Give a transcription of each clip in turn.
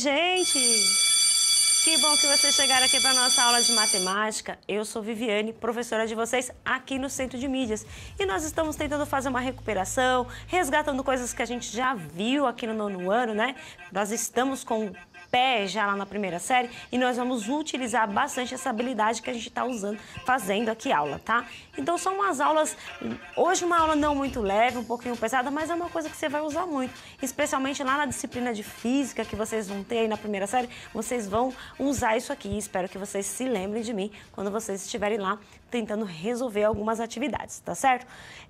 gente! Que bom que vocês chegaram aqui para nossa aula de matemática. Eu sou Viviane, professora de vocês aqui no Centro de Mídias. E nós estamos tentando fazer uma recuperação, resgatando coisas que a gente já viu aqui no nono ano, né? Nós estamos com pé já lá na primeira série e nós vamos utilizar bastante essa habilidade que a gente está usando, fazendo aqui aula, tá? Então são umas aulas, hoje uma aula não muito leve, um pouquinho pesada, mas é uma coisa que você vai usar muito, especialmente lá na disciplina de física que vocês vão ter aí na primeira série, vocês vão usar isso aqui. Espero que vocês se lembrem de mim quando vocês estiverem lá tentando resolver algumas atividades, tá certo?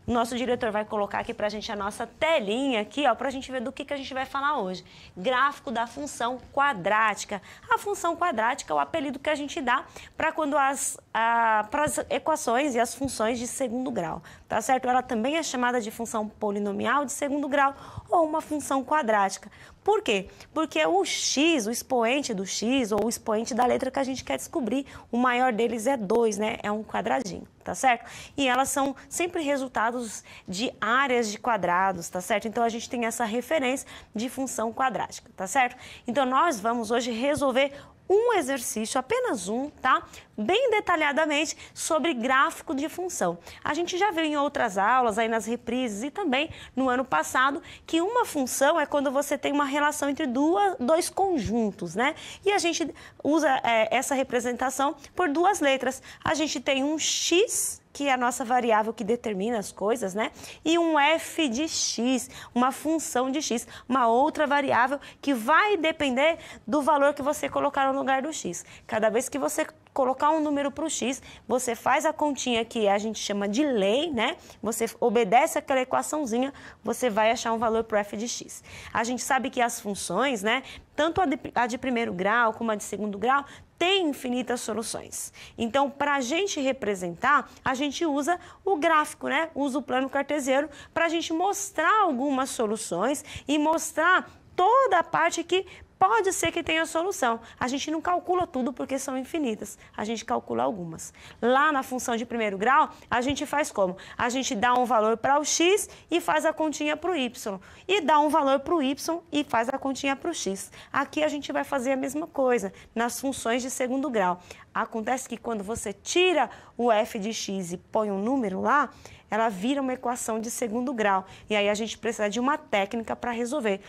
Nosso diretor vai colocar aqui pra gente a nossa telinha aqui, ó, pra gente ver do que, que a gente vai falar hoje. Gráfico da função quadrada quadrática. A função quadrática é o apelido que a gente dá para quando as para as equações e as funções de segundo grau, tá certo? Ela também é chamada de função polinomial de segundo grau ou uma função quadrática. Por quê? Porque o x, o expoente do x ou o expoente da letra que a gente quer descobrir, o maior deles é 2, né? É um quadradinho, tá certo? E elas são sempre resultados de áreas de quadrados, tá certo? Então a gente tem essa referência de função quadrática, tá certo? Então nós vamos hoje resolver um exercício, apenas um, tá? Bem detalhadamente sobre gráfico de função. A gente já viu em outras aulas, aí nas reprises e também no ano passado, que uma função é quando você tem uma relação entre duas, dois conjuntos, né? E a gente usa é, essa representação por duas letras. A gente tem um x que é a nossa variável que determina as coisas, né? E um f de x, uma função de x, uma outra variável que vai depender do valor que você colocar no lugar do x. Cada vez que você colocar um número para o x, você faz a continha que a gente chama de lei, né? Você obedece aquela equaçãozinha, você vai achar um valor para f de x. A gente sabe que as funções, né? Tanto a de, a de primeiro grau como a de segundo grau tem infinitas soluções. Então, para a gente representar, a gente usa o gráfico, né? Usa o plano cartesiano para a gente mostrar algumas soluções e mostrar toda a parte que pode ser que tenha solução. A gente não calcula tudo porque são infinitas, a gente calcula algumas. Lá na função de primeiro grau, a gente faz como? A gente dá um valor para o x e faz a continha para o y. E dá um valor para o y e faz a continha para o x. Aqui a gente vai fazer a mesma coisa nas funções de segundo grau. Acontece que quando você tira o f de x e põe um número lá, ela vira uma equação de segundo grau. E aí a gente precisa de uma técnica para resolver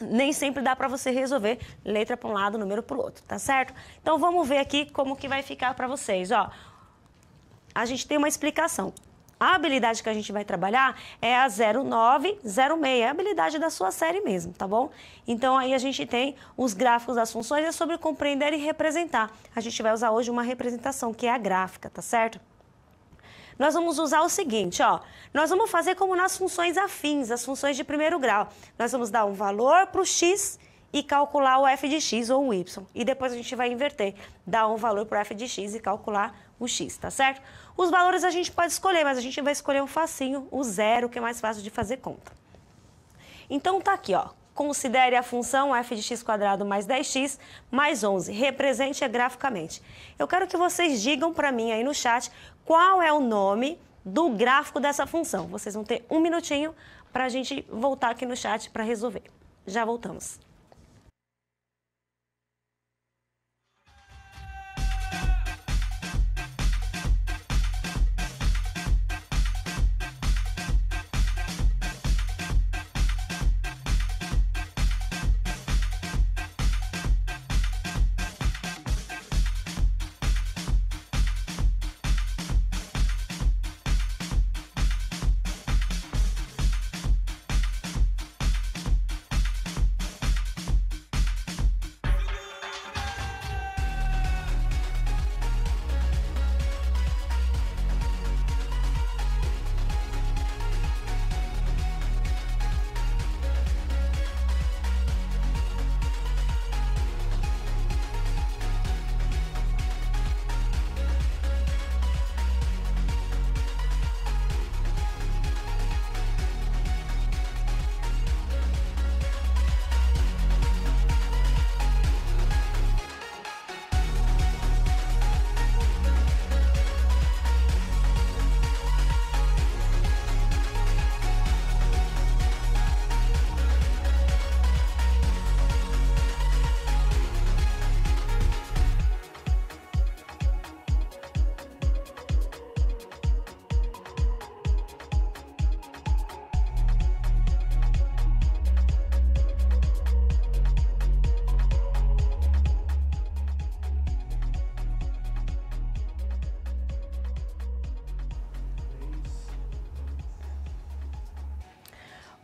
nem sempre dá para você resolver letra para um lado, número para o outro, tá certo? Então vamos ver aqui como que vai ficar para vocês, ó. A gente tem uma explicação. A habilidade que a gente vai trabalhar é a 0906, é a habilidade da sua série mesmo, tá bom? Então aí a gente tem os gráficos das funções, é sobre compreender e representar. A gente vai usar hoje uma representação, que é a gráfica, tá certo? nós vamos usar o seguinte, ó. Nós vamos fazer como nas funções afins, as funções de primeiro grau. Nós vamos dar um valor para o x e calcular o f de x ou o y. E depois a gente vai inverter, dar um valor para o f de x e calcular o x, tá certo? Os valores a gente pode escolher, mas a gente vai escolher um facinho, o zero, que é mais fácil de fazer conta. Então tá aqui, ó. Considere a função f de x mais 10x mais 11. Represente graficamente. Eu quero que vocês digam para mim aí no chat qual é o nome do gráfico dessa função. Vocês vão ter um minutinho para a gente voltar aqui no chat para resolver. Já voltamos.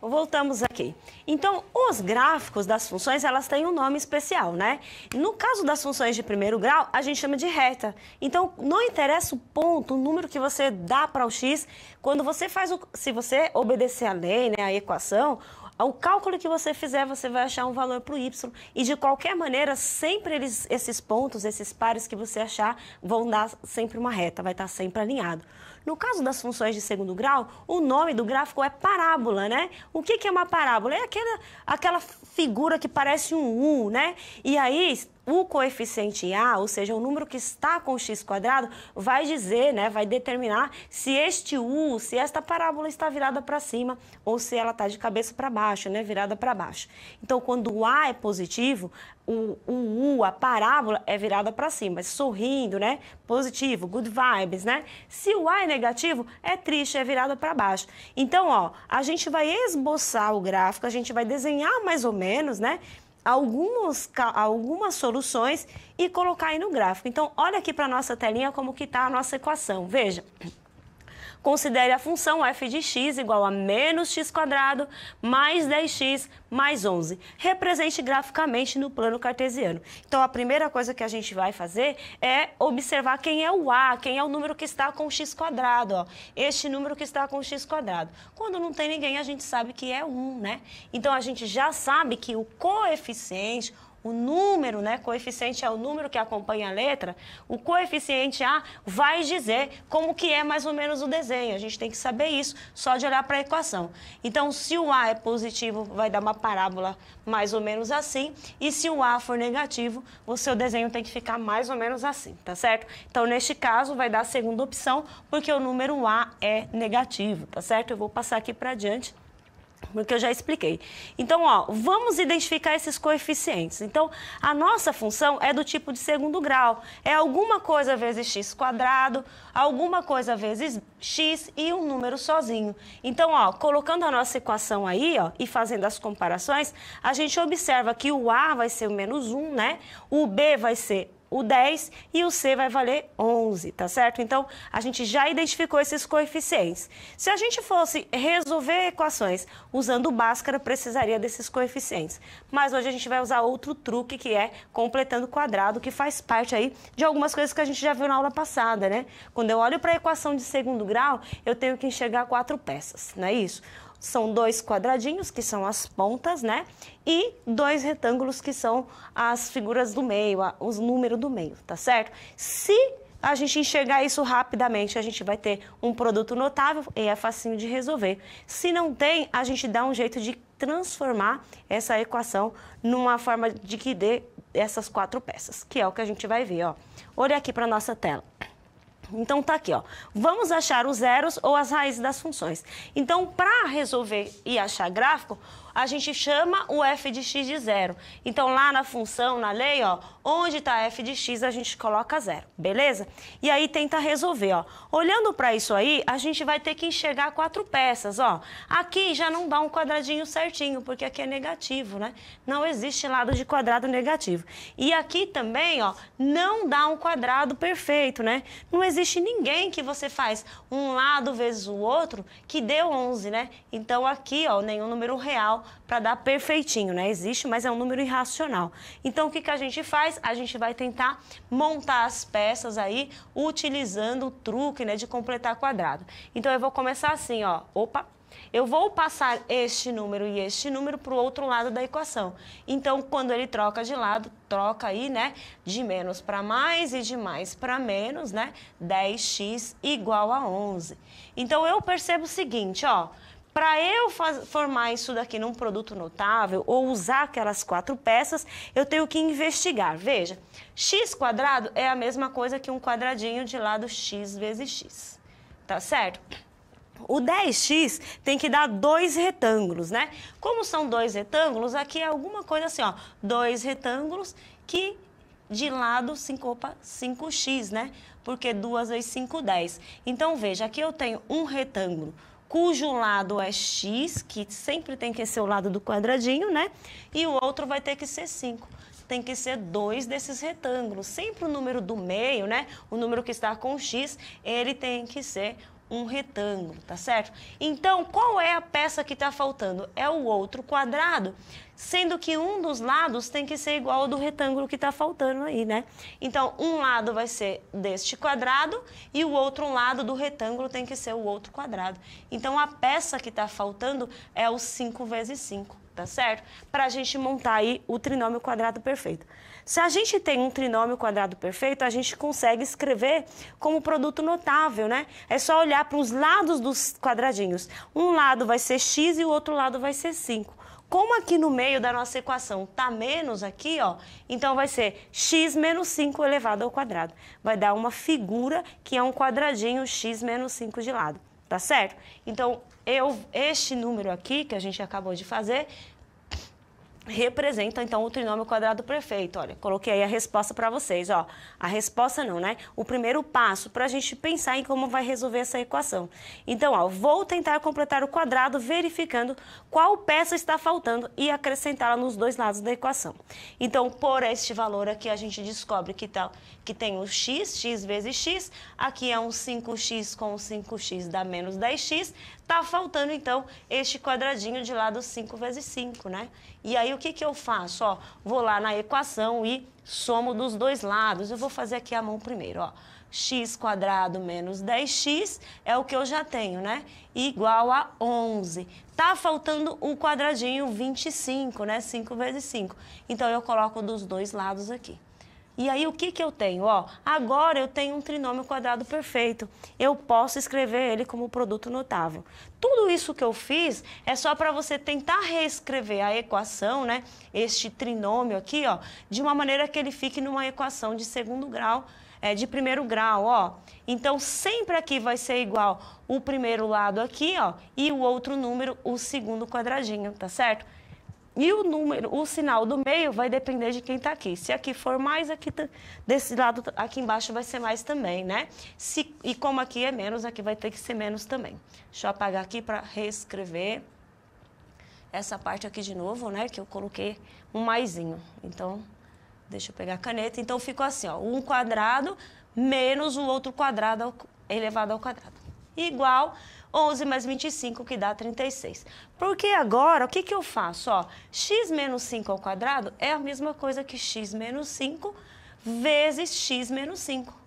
Voltamos aqui. Então, os gráficos das funções, elas têm um nome especial, né? No caso das funções de primeiro grau, a gente chama de reta. Então, não interessa o ponto, o número que você dá para o x, quando você faz o se você obedecer a lei, né, a equação, o cálculo que você fizer, você vai achar um valor para o y. E de qualquer maneira, sempre eles, esses pontos, esses pares que você achar, vão dar sempre uma reta, vai estar sempre alinhado. No caso das funções de segundo grau, o nome do gráfico é parábola, né? O que, que é uma parábola? É aquela, aquela figura que parece um U, né? E aí, o coeficiente A, ou seja, o número que está com x quadrado, vai dizer, né, vai determinar se este U, se esta parábola está virada para cima ou se ela está de cabeça para baixo, né, virada para baixo. Então, quando o A é positivo, o, o U, a parábola, é virada para cima, sorrindo, né, positivo, good vibes, né? Se o A é negativo, é triste, é virado para baixo. Então, ó, a gente vai esboçar o gráfico, a gente vai desenhar mais ou menos, né? Algumas, algumas soluções e colocar aí no gráfico. Então, olha aqui para a nossa telinha como que está a nossa equação. Veja, Considere a função f de x igual a menos x mais 10x mais 11. Represente graficamente no plano cartesiano. Então, a primeira coisa que a gente vai fazer é observar quem é o a, quem é o número que está com x quadrado. Ó. Este número que está com x quadrado. Quando não tem ninguém, a gente sabe que é 1, né? Então, a gente já sabe que o coeficiente o número, né? Coeficiente é o número que acompanha a letra. O coeficiente A vai dizer como que é mais ou menos o desenho. A gente tem que saber isso só de olhar para a equação. Então, se o A é positivo, vai dar uma parábola mais ou menos assim. E se o A for negativo, o seu desenho tem que ficar mais ou menos assim, tá certo? Então, neste caso, vai dar a segunda opção, porque o número A é negativo, tá certo? Eu vou passar aqui para adiante porque eu já expliquei. Então, ó, vamos identificar esses coeficientes. Então, a nossa função é do tipo de segundo grau. É alguma coisa vezes x quadrado, alguma coisa vezes x e um número sozinho. Então, ó, colocando a nossa equação aí, ó, e fazendo as comparações, a gente observa que o a vai ser o menos 1, né? O b vai ser o 10 e o C vai valer 11, tá certo? Então, a gente já identificou esses coeficientes. Se a gente fosse resolver equações usando Bhaskara, precisaria desses coeficientes. Mas hoje a gente vai usar outro truque, que é completando quadrado, que faz parte aí de algumas coisas que a gente já viu na aula passada, né? Quando eu olho para a equação de segundo grau, eu tenho que enxergar quatro peças, não é isso? são dois quadradinhos, que são as pontas, né? E dois retângulos, que são as figuras do meio, os números do meio, tá certo? Se a gente enxergar isso rapidamente, a gente vai ter um produto notável e é facinho de resolver. Se não tem, a gente dá um jeito de transformar essa equação numa forma de que dê essas quatro peças, que é o que a gente vai ver, ó. Olha aqui para nossa tela. Então tá aqui, ó. Vamos achar os zeros ou as raízes das funções. Então, para resolver e achar gráfico, a gente chama o f de x de zero. Então, lá na função, na lei, ó, onde está f de x, a gente coloca zero, beleza? E aí tenta resolver, ó. Olhando para isso aí, a gente vai ter que enxergar quatro peças, ó. Aqui já não dá um quadradinho certinho, porque aqui é negativo, né? Não existe lado de quadrado negativo. E aqui também, ó, não dá um quadrado perfeito, né? Não existe existe ninguém que você faz um lado vezes o outro que dê 11, né? Então aqui, ó, nenhum número real para dar perfeitinho, né? Existe, mas é um número irracional. Então o que, que a gente faz? A gente vai tentar montar as peças aí utilizando o truque, né, de completar quadrado. Então eu vou começar assim, ó. Opa, eu vou passar este número e este número para o outro lado da equação. Então, quando ele troca de lado, troca aí, né, de menos para mais e de mais para menos, né, 10x igual a 11. Então, eu percebo o seguinte, ó, para eu formar isso daqui num produto notável ou usar aquelas quatro peças, eu tenho que investigar. Veja, x quadrado é a mesma coisa que um quadradinho de lado x vezes x, tá certo? O 10x tem que dar dois retângulos, né? Como são dois retângulos, aqui é alguma coisa assim, ó. Dois retângulos que de lado 5x, né? Porque 2 vezes 5, 10. Então, veja, aqui eu tenho um retângulo cujo lado é x, que sempre tem que ser o lado do quadradinho, né? E o outro vai ter que ser 5 tem que ser dois desses retângulos. Sempre o número do meio, né? O número que está com x, ele tem que ser um retângulo, tá certo? Então, qual é a peça que está faltando? É o outro quadrado, sendo que um dos lados tem que ser igual ao do retângulo que está faltando aí, né? Então, um lado vai ser deste quadrado e o outro lado do retângulo tem que ser o outro quadrado. Então, a peça que está faltando é o 5 vezes 5, tá certo? Para a gente montar aí o trinômio quadrado perfeito. Se a gente tem um trinômio quadrado perfeito, a gente consegue escrever como produto notável, né? É só olhar para os lados dos quadradinhos. Um lado vai ser x e o outro lado vai ser 5. Como aqui no meio da nossa equação tá menos aqui, ó, então vai ser x menos 5 elevado ao quadrado. Vai dar uma figura que é um quadradinho x menos 5 de lado, tá certo? Então, eu, este número aqui que a gente acabou de fazer representa então o trinômio quadrado perfeito. Olha, coloquei aí a resposta para vocês, ó. A resposta não, né? O primeiro passo para a gente pensar em como vai resolver essa equação. Então, ó, vou tentar completar o quadrado verificando qual peça está faltando e acrescentá-la nos dois lados da equação. Então, por este valor aqui a gente descobre que tal que tem o x, x vezes x, aqui é um 5x com 5x dá menos 10x, Tá faltando, então, este quadradinho de lado 5 vezes 5, né? E aí, o que, que eu faço? Ó, vou lá na equação e somo dos dois lados. Eu vou fazer aqui a mão primeiro, ó. x quadrado menos 10x é o que eu já tenho, né? Igual a 11. Tá faltando o quadradinho 25, né? 5 vezes 5. Então, eu coloco dos dois lados aqui. E aí, o que, que eu tenho? Ó, agora eu tenho um trinômio quadrado perfeito. Eu posso escrever ele como produto notável. Tudo isso que eu fiz é só para você tentar reescrever a equação, né? Este trinômio aqui, ó, de uma maneira que ele fique numa equação de segundo grau, é, de primeiro grau, ó. Então, sempre aqui vai ser igual o primeiro lado aqui, ó, e o outro número, o segundo quadradinho, tá certo? E o número, o sinal do meio vai depender de quem está aqui. Se aqui for mais, aqui tá, desse lado, aqui embaixo vai ser mais também, né? Se, e como aqui é menos, aqui vai ter que ser menos também. Deixa eu apagar aqui para reescrever essa parte aqui de novo, né? Que eu coloquei um maisinho. Então, deixa eu pegar a caneta. Então, ficou assim, ó. Um quadrado menos o outro quadrado elevado ao quadrado igual 11 mais 25, que dá 36. Porque agora, o que, que eu faço? Ó, x menos 5 ao quadrado é a mesma coisa que x menos 5 vezes x menos 5.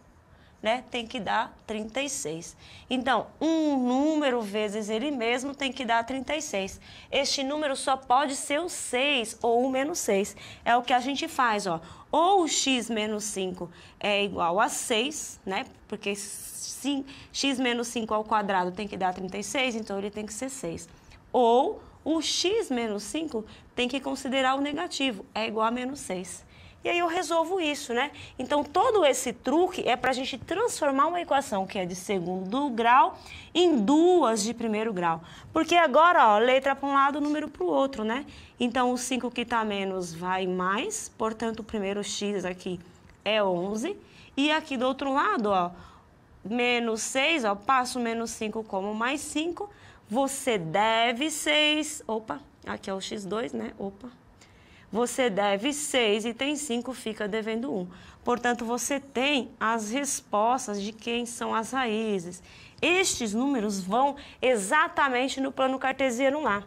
Né? Tem que dar 36. Então, um número vezes ele mesmo tem que dar 36. Este número só pode ser o 6 ou o menos 6. É o que a gente faz, ó ou x menos 5 é igual a 6, né? Porque x menos 5 ao quadrado tem que dar 36, então ele tem que ser 6. Ou o x menos 5 tem que considerar o negativo, é igual a menos 6 e aí eu resolvo isso, né? Então, todo esse truque é para a gente transformar uma equação que é de segundo grau em duas de primeiro grau. Porque agora, ó, letra para um lado, número para o outro, né? Então, o 5 que está menos vai mais, portanto, o primeiro x aqui é 11. E aqui do outro lado, ó, menos 6, ó, passo menos 5 como mais 5, você deve 6, opa, aqui é o x2, né? Opa, você deve seis e tem cinco, fica devendo um. Portanto, você tem as respostas de quem são as raízes. Estes números vão exatamente no plano cartesiano lá.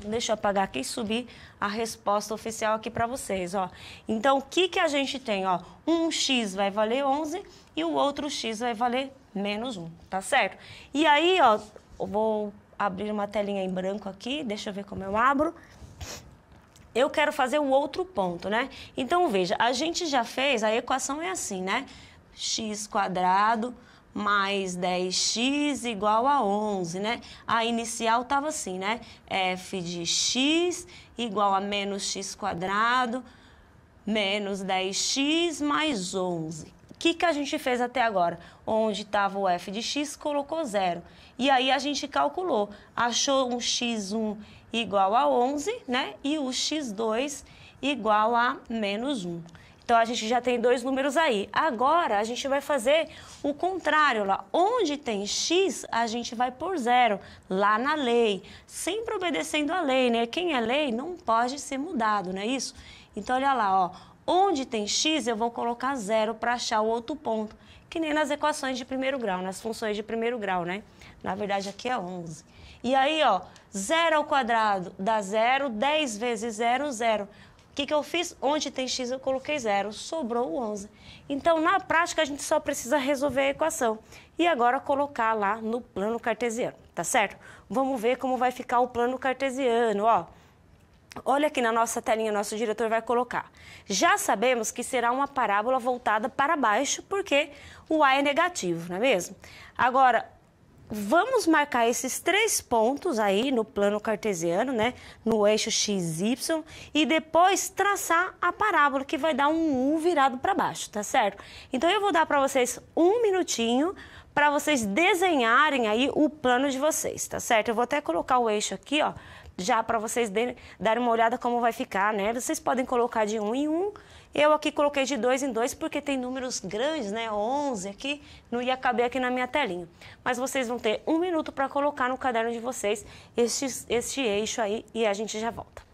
Deixa eu apagar aqui e subir a resposta oficial aqui para vocês, ó. Então, o que, que a gente tem, ó? Um x vai valer 11 e o outro x vai valer menos 1, tá certo? E aí, ó, eu vou abrir uma telinha em branco aqui, deixa eu ver como eu abro eu quero fazer o outro ponto, né? Então, veja, a gente já fez, a equação é assim, né? x quadrado mais 10x igual a 11, né? A inicial estava assim, né? É, f de x igual a menos x quadrado menos 10x mais 11. O que, que a gente fez até agora? Onde estava o f de x, colocou zero. E aí a gente calculou, achou um x1 igual a 11, né? E o x2 igual a menos 1. Então, a gente já tem dois números aí. Agora, a gente vai fazer o contrário lá. Onde tem x, a gente vai por zero, lá na lei. Sempre obedecendo a lei, né? Quem é lei não pode ser mudado, não é isso? Então, olha lá, ó. Onde tem x, eu vou colocar zero para achar o outro ponto. Que nem nas equações de primeiro grau, nas funções de primeiro grau, né? Na verdade, aqui é 11. E aí, ó, zero ao quadrado dá zero, 10 vezes zero, zero. O que, que eu fiz? Onde tem x, eu coloquei zero, sobrou o 11. Então, na prática, a gente só precisa resolver a equação. E agora colocar lá no plano cartesiano, tá certo? Vamos ver como vai ficar o plano cartesiano, ó. Olha aqui na nossa telinha, nosso diretor vai colocar. Já sabemos que será uma parábola voltada para baixo, porque o A é negativo, não é mesmo? Agora, vamos marcar esses três pontos aí no plano cartesiano, né, no eixo XY, e depois traçar a parábola que vai dar um U virado para baixo, tá certo? Então eu vou dar para vocês um minutinho para vocês desenharem aí o plano de vocês, tá certo? Eu vou até colocar o eixo aqui, ó, já para vocês darem uma olhada como vai ficar, né? Vocês podem colocar de um em um, eu aqui coloquei de dois em dois porque tem números grandes, né? 11 aqui, não ia caber aqui na minha telinha. Mas vocês vão ter um minuto para colocar no caderno de vocês este, este eixo aí e a gente já volta.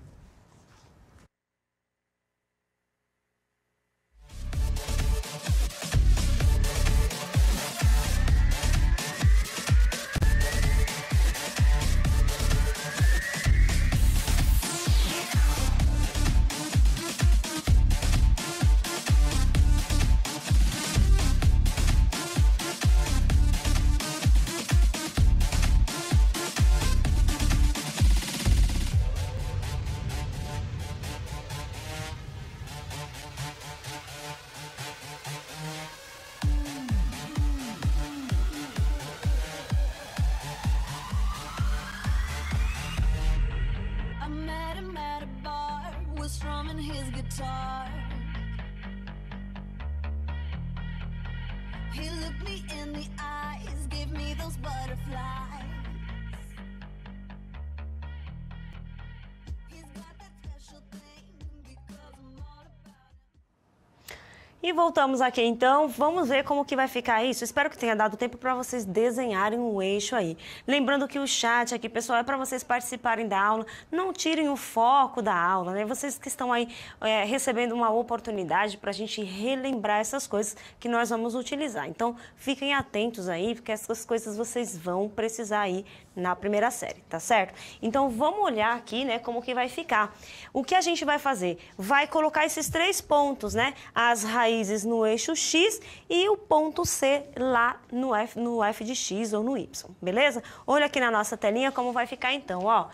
E voltamos aqui então, vamos ver como que vai ficar isso. Espero que tenha dado tempo para vocês desenharem um eixo aí. Lembrando que o chat aqui, pessoal, é para vocês participarem da aula, não tirem o foco da aula, né? Vocês que estão aí é, recebendo uma oportunidade para a gente relembrar essas coisas que nós vamos utilizar. Então, fiquem atentos aí, porque essas coisas vocês vão precisar aí na primeira série, tá certo? Então vamos olhar aqui, né, como que vai ficar. O que a gente vai fazer? Vai colocar esses três pontos, né, as raízes no eixo x e o ponto c lá no f, no f de x ou no y, beleza? Olha aqui na nossa telinha como vai ficar então, ó.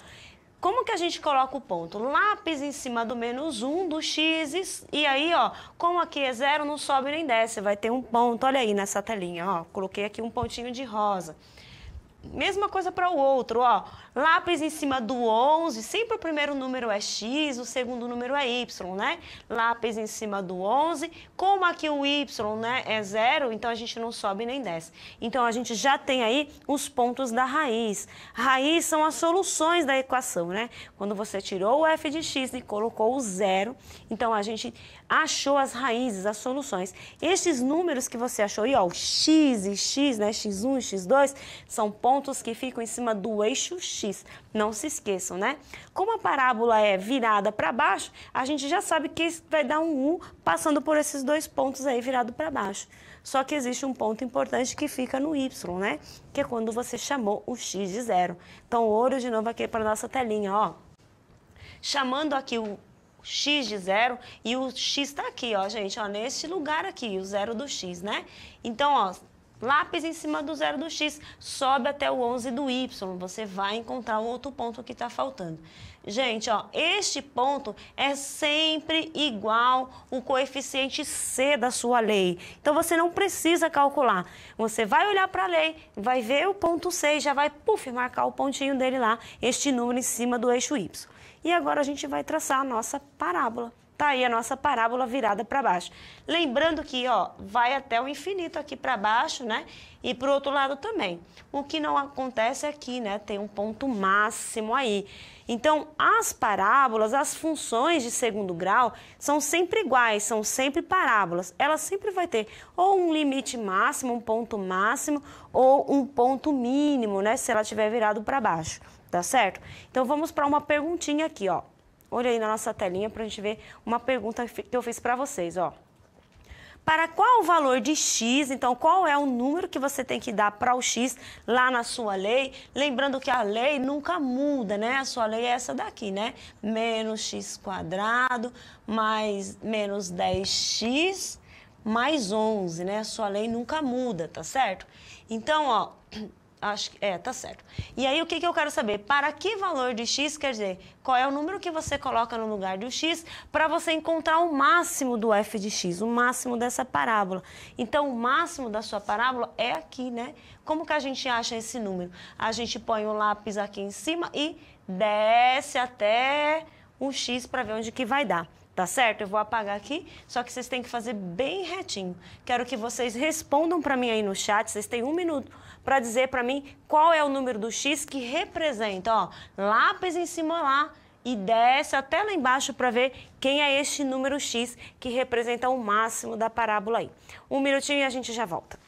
Como que a gente coloca o ponto? Lápis em cima do menos 1 do x e aí, ó, como aqui é zero, não sobe nem desce, vai ter um ponto, olha aí nessa telinha, ó, coloquei aqui um pontinho de rosa. Mesma coisa para o outro, ó. Lápis em cima do 11, sempre o primeiro número é x, o segundo número é y, né? Lápis em cima do 11, como aqui o y, né, é zero, então a gente não sobe nem desce. Então a gente já tem aí os pontos da raiz. Raiz são as soluções da equação, né? Quando você tirou o f de x e colocou o zero, então a gente achou as raízes, as soluções. Estes números que você achou aí, ó, o x e x, né, x1 e x2, são pontos pontos que ficam em cima do eixo X. Não se esqueçam, né? Como a parábola é virada para baixo, a gente já sabe que vai dar um U passando por esses dois pontos aí virado para baixo. Só que existe um ponto importante que fica no Y, né? Que é quando você chamou o X de zero. Então, ouro de novo aqui para nossa telinha, ó. Chamando aqui o x de zero e o x está aqui, ó, gente, ó, neste lugar aqui, o zero do x, né? Então, ó, Lápis em cima do zero do X, sobe até o 11 do Y. Você vai encontrar o outro ponto que está faltando. Gente, ó, este ponto é sempre igual o coeficiente C da sua lei. Então você não precisa calcular. Você vai olhar para a lei, vai ver o ponto C e já vai puff, marcar o pontinho dele lá, este número em cima do eixo Y. E agora a gente vai traçar a nossa parábola. Tá aí a nossa parábola virada para baixo. Lembrando que, ó, vai até o infinito aqui para baixo, né? E para o outro lado também. O que não acontece aqui, né? Tem um ponto máximo aí. Então, as parábolas, as funções de segundo grau são sempre iguais, são sempre parábolas. Ela sempre vai ter ou um limite máximo, um ponto máximo, ou um ponto mínimo, né? Se ela tiver virado para baixo, tá certo? Então, vamos para uma perguntinha aqui, ó olha aí na nossa telinha para a gente ver uma pergunta que eu fiz para vocês, ó. Para qual o valor de X, então qual é o número que você tem que dar para o X lá na sua lei? Lembrando que a lei nunca muda, né? A sua lei é essa daqui, né? Menos X quadrado mais menos 10X mais 11, né? A sua lei nunca muda, tá certo? Então, ó, Acho que é, tá certo. E aí o que, que eu quero saber? Para que valor de x quer dizer? Qual é o número que você coloca no lugar do x para você encontrar o máximo do f de x, o máximo dessa parábola? Então o máximo da sua parábola é aqui, né? Como que a gente acha esse número? A gente põe o lápis aqui em cima e desce até o x para ver onde que vai dar. Tá certo? Eu vou apagar aqui, só que vocês têm que fazer bem retinho. Quero que vocês respondam para mim aí no chat. Vocês têm um minuto para dizer para mim qual é o número do X que representa. Ó, lápis em cima lá e desce até lá embaixo para ver quem é este número X que representa o máximo da parábola aí. Um minutinho e a gente já volta.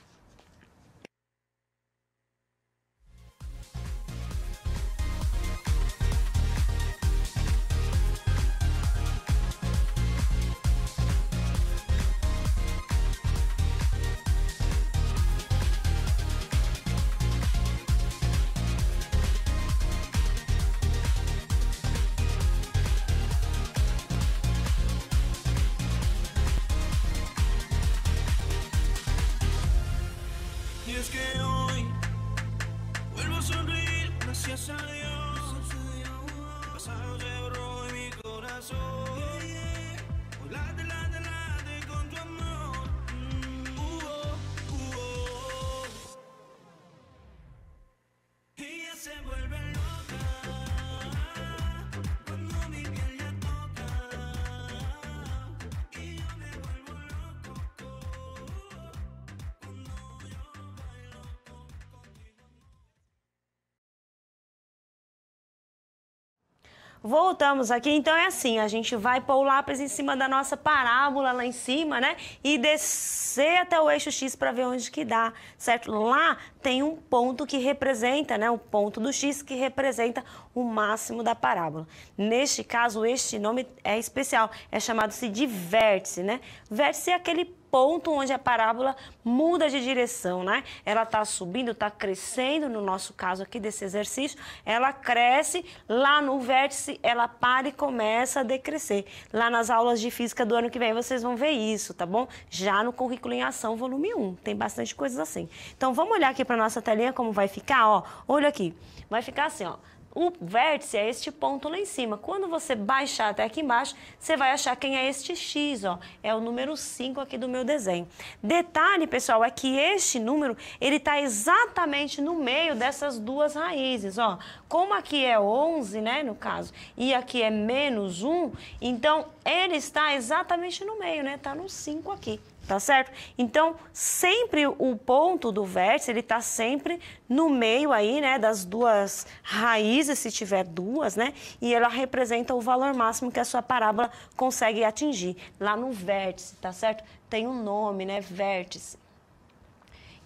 Voltamos aqui, então é assim, a gente vai pôr o lápis em cima da nossa parábola lá em cima, né? E descer até o eixo X para ver onde que dá, certo? Lá tem um ponto que representa, né, o ponto do X que representa o máximo da parábola. Neste caso, este nome é especial, é chamado-se de vértice, né? Vértice é aquele ponto onde a parábola muda de direção, né? Ela está subindo, está crescendo, no nosso caso aqui desse exercício, ela cresce, lá no vértice ela para e começa a decrescer. Lá nas aulas de física do ano que vem vocês vão ver isso, tá bom? Já no currículo em ação, volume 1, tem bastante coisas assim. Então vamos olhar aqui para para nossa telinha como vai ficar, ó. Olha aqui. Vai ficar assim, ó. O vértice é este ponto lá em cima. Quando você baixar até aqui embaixo, você vai achar quem é este X, ó. É o número 5 aqui do meu desenho. Detalhe, pessoal, é que este número, ele tá exatamente no meio dessas duas raízes, ó. Como aqui é 11, né, no caso, e aqui é menos 1, então ele está exatamente no meio, né? Tá no 5 aqui tá certo? Então, sempre o ponto do vértice, ele tá sempre no meio aí, né, das duas raízes, se tiver duas, né? E ela representa o valor máximo que a sua parábola consegue atingir, lá no vértice, tá certo? Tem um nome, né, vértice.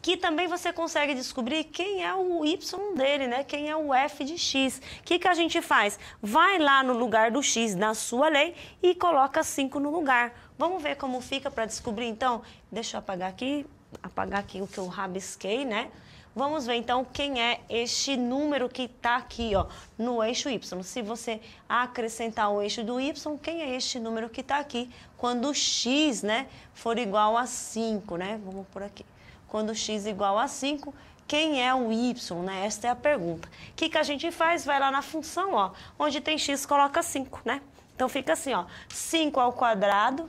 Que também você consegue descobrir quem é o Y dele, né? Quem é o F de X. O que, que a gente faz? Vai lá no lugar do X na sua lei e coloca 5 no lugar Vamos ver como fica para descobrir, então? Deixa eu apagar aqui, apagar aqui o que eu rabisquei, né? Vamos ver então quem é este número que está aqui ó, no eixo Y. Se você acrescentar o eixo do Y, quem é este número que está aqui quando X né, for igual a 5, né? Vamos por aqui. Quando X igual a 5, quem é o Y, né? Esta é a pergunta. O que, que a gente faz? Vai lá na função, ó, onde tem X, coloca 5, né? Então fica assim, ó, 5 ao quadrado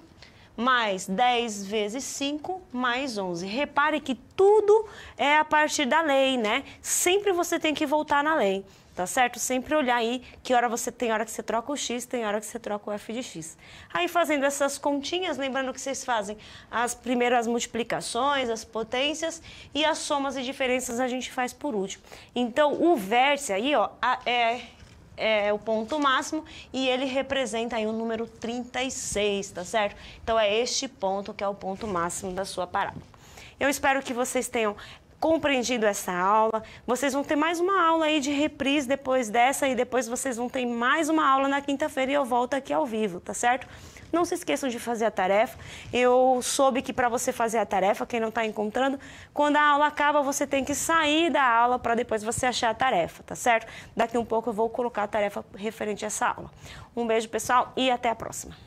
mais 10 vezes 5, mais 11. Repare que tudo é a partir da lei, né? Sempre você tem que voltar na lei, tá certo? Sempre olhar aí que hora você tem hora que você troca o x, tem hora que você troca o f de x. Aí fazendo essas continhas, lembrando que vocês fazem as primeiras multiplicações, as potências e as somas e diferenças a gente faz por último. Então, o vértice aí, ó, é é, é o ponto máximo e ele representa aí o número 36, tá certo? Então é este ponto que é o ponto máximo da sua parábola. Eu espero que vocês tenham compreendido essa aula. Vocês vão ter mais uma aula aí de reprise depois dessa e depois vocês vão ter mais uma aula na quinta-feira e eu volto aqui ao vivo, tá certo? Não se esqueçam de fazer a tarefa. Eu soube que para você fazer a tarefa, quem não está encontrando, quando a aula acaba, você tem que sair da aula para depois você achar a tarefa, tá certo? Daqui um pouco eu vou colocar a tarefa referente a essa aula. Um beijo, pessoal, e até a próxima.